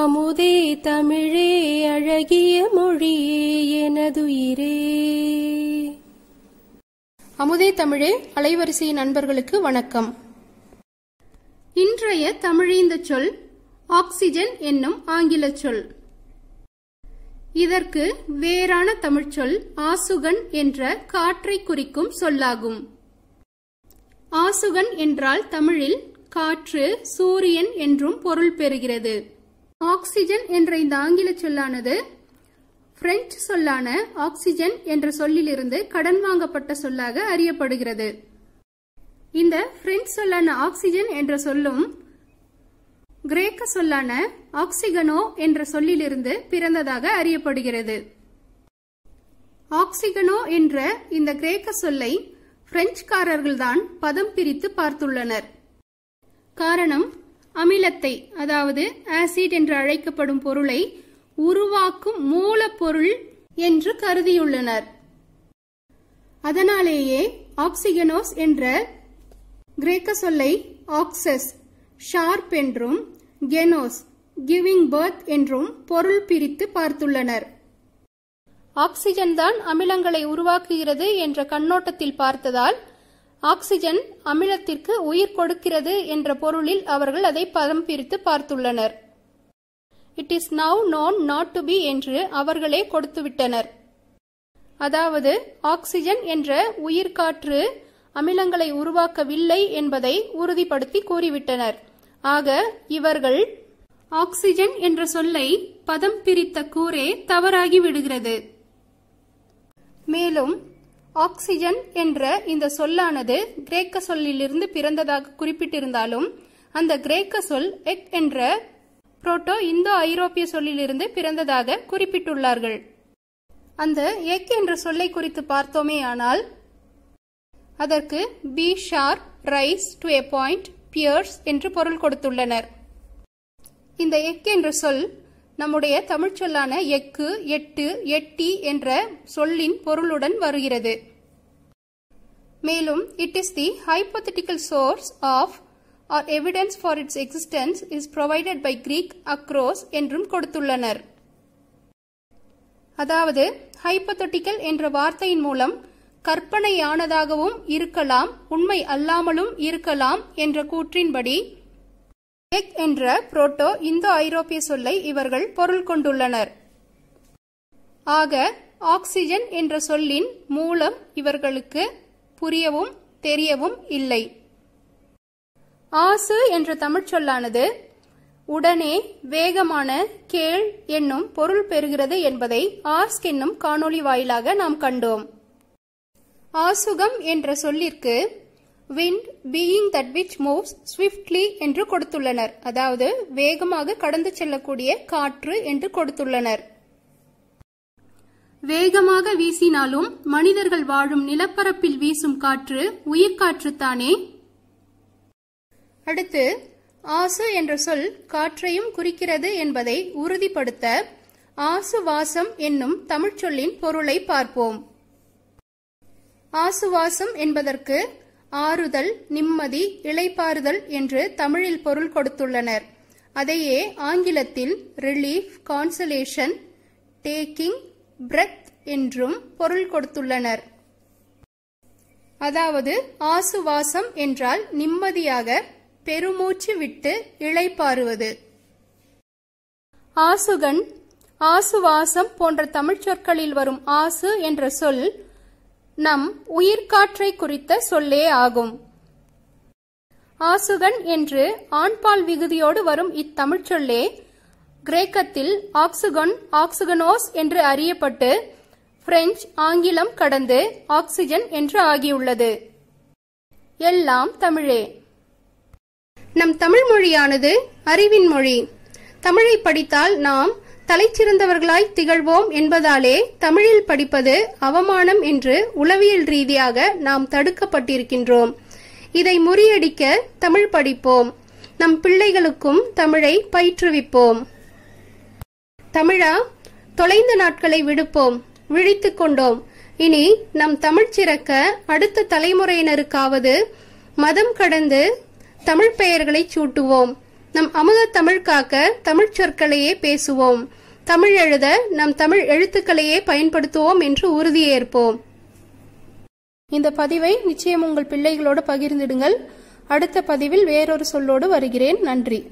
அமுதே தமிழே அழகிய மொழியே எனதுயிரே அமுதே தமிழே அலைவரிசை நண்பர்களுக்கு வணக்கம் இன்றைய தமிழீந்த சொல் ஆக்சிஜன் என்னும் ஆங்கில சொல் இதற்கு வேறான தமிழ்ச்சொல் ஆசுகன் என்ற காற்றை குறிக்கும் சொல்லாகும் ஆசுகன் என்றால் தமிழில் காற்று சூரியன் என்றும் பொருள் பெறுகிறது ஆக்சிஜன் என்ற இந்த ஆங்கில சொல்லானது பிரெஞ்சு சொல்லான ஆக்சிஜன் என்ற சொல்லிலிருந்து கடன் வாங்கப்பட்ட சொல்லாக அறியப்படுகிறது இந்த பிரெஞ்சு சொல்லான ஆக்சிஜன் என்ற சொல்லும் கிரேக்க சொல்லான ஆக்சிகனோ என்ற சொல்லிலிருந்து பிறந்ததாக அறியப்படுகிறது ஆக்சிகனோ என்ற இந்த கிரேக்க சொல்லை பிரெஞ்சுக்காரர்கள்தான் பதம் பிரித்து பார்த்துள்ளனர் காரணம் அமிலத்தை அதாவது ஆசிட் என்று அழைக்கப்படும் பொருளை உருவாக்கும் மூலப்பொருள் என்று கருதியுள்ளனர் அதனாலேயே ஆக்சிகனோஸ் என்ற கிரேக்க சொல்லை ஆக்சஸ் ஷார்ப் என்றும் கெனோஸ் கிவிங் பர்த் என்றும் பொருள் பிரித்து பார்த்துள்ளனர் ஆக்சிஜன் தான் அமிலங்களை உருவாக்குகிறது என்ற கண்ணோட்டத்தில் பார்த்ததால் ஆக்சிஜன் அமிலத்திற்கு உயிர் கொடுக்கிறது என்ற பொருளில் அவர்கள் அதை பதம் பிரித்து பார்த்துள்ளனர் it is now known not to be என்று அவர்களே கொடுத்துவிட்டனர் அதாவது ஆக்சிஜன் என்ற உயிர் காற்று அமிலங்களை உருவாக்கவில்லை என்பதை உறுதிப்படுத்தி கூறிவிட்டனர் ஆக இவர்கள் ஆக்சிஜன் என்ற சொல்லை பதம் பிரித்த கூரே தவறாகி விடுகிறது மேலும் ஆக்சிஜன் என்ற இந்த சொல்லானது கிரேக்க சொல்லிலிருந்து பிறந்ததாக குறிப்பிட்டிருந்தாலும் அந்த கிரேக்க சொல் எக் என்ற புரோட்டோ இந்தோ ஐரோப்பிய சொல்லிலிருந்து பிறந்ததாக குறிப்பிட்டுள்ளார்கள் அந்த எக் என்ற சொல்லை குறித்து பார்த்தோமே ஆனால் அதற்கு be sharp rise to a point pierce என்று பொருள் கொடுத்துள்ளனர் இந்த எக் என்ற சொல் நம்முடைய தமிழ்ச்சொல்லான எக்கு எட்டு எட்டி என்ற சொல்லின் பொருளுடன் வருகிறது மேலும் it is the hypothetical source of or evidence for its existence is provided by Greek akros என்றும் கொடுத்துள்ளனர் அதாவது ஹைப்பத்தொட்டிக்கல் என்ற வார்த்தையின் மூலம் கற்பனையானதாகவும் இருக்கலாம் உண்மை அல்லாமலும் இருக்கலாம் என்ற கூற்றின்படி டெக் என்ற புரோட்டோ இந்தோ ஐரோப்பிய சொல்லை இவர்கள் பொருள் கொண்டுள்ளனர் ஆக ஆக்சிஜன் என்ற சொல்லின் மூலம் இவர்களுக்கு புரியவும் தெரியவும் இல்லை ஆசு என்ற தமிழ்ச்சொல்லானது உடனே வேகமான கேள் என்னும் பொருள் பெறுகிறது என்பதை ஆஸ்க் என்னும் காணொளி வாயிலாக நாம் கண்டோம் ஆசுகம் என்ற சொல்லிற்கு wind being that which moves swiftly என்று கொடுத்துள்ளனர் அதாவது வேகமாக கடந்து செல்லக்கூடிய காற்று என்று கொடுத்துள்ளனர் வேகமாக வீசினாலும் மனிதர்கள் வாழும் நிலப்பரப்பில் வீசும் காற்று உயிர்காற்று தானே அடுத்து ஆசு என்ற சொல் காற்றையும் குறிக்கிறது என்பதை உறுதிப்படுத்த ஆசுவாசம் என்னும் தமிழ்ச்சொல்லின் பொருளை பார்ப்போம் ஆசுவாசம் என்பதற்கு ஆறுதல் நிம்மதி இளைப்பாறுதல் என்று தமிழில் பொருள் கொடுத்துள்ளனர் அதையே ஆங்கிலத்தில் ரிலீஃப் கான்சலேஷன் டேக்கிங் பிரெத் என்றும் பொருள் கொடுத்துள்ளனர் அதாவது ஆசுவாசம் என்றால் நிம்மதியாக பெருமூச்சு விட்டு இளைப்பாறுவது ஆசுகன் ஆசுவாசம் போன்ற தமிழ்ச் சொற்களில் வரும் ஆசு என்ற சொல் நம் உயிர்காற்றை குறித்த சொல்லே ஆகும் ஆசுகன் என்று ஆண்பால் விகுதியோடு வரும் இத்தமிழ்ச் சொல்லே கிரேக்கத்தில் ஆக்சுகன் ஆக்சுகனோஸ் என்று அறியப்பட்டு பிரெஞ்சு ஆங்கிலம் கடந்து ஆக்சிஜன் என்று ஆகியுள்ளது எல்லாம் தமிழே நம் தமிழ் மொழியானது அறிவின் மொழி தமிழை படித்தால் நாம் தலைச்சிறந்தவர்களாய் திகழ்வோம் என்பதாலே தமிழில் படிப்பது அவமானம் என்று உளவியல் ரீதியாக நாம் தடுக்கப்பட்டிருக்கின்றோம் இதை முறியடிக்க தமிழ் படிப்போம் நம் பிள்ளைகளுக்கும் தமிழை பயிற்றுவிப்போம் தமிழா தொலைந்த நாட்களை விடுப்போம் விழித்துக் கொண்டோம் இனி நம் தமிழ் சிறக்க அடுத்த தலைமுறையினருக்காவது மதம் கடந்து தமிழ் பெயர்களை சூட்டுவோம் நம் அமுத தமிழ் காக்க தமிழ் சொற்களையே பேசுவோம் தமிழ் எழுத நம் தமிழ் எழுத்துக்களையே பயன்படுத்துவோம் என்று உறுதியேற்போம் இந்த பதிவை நிச்சயம் உங்கள் பிள்ளைகளோடு பகிர்ந்திடுங்கள் அடுத்த பதிவில் வேறொரு சொல்லோடு வருகிறேன் நன்றி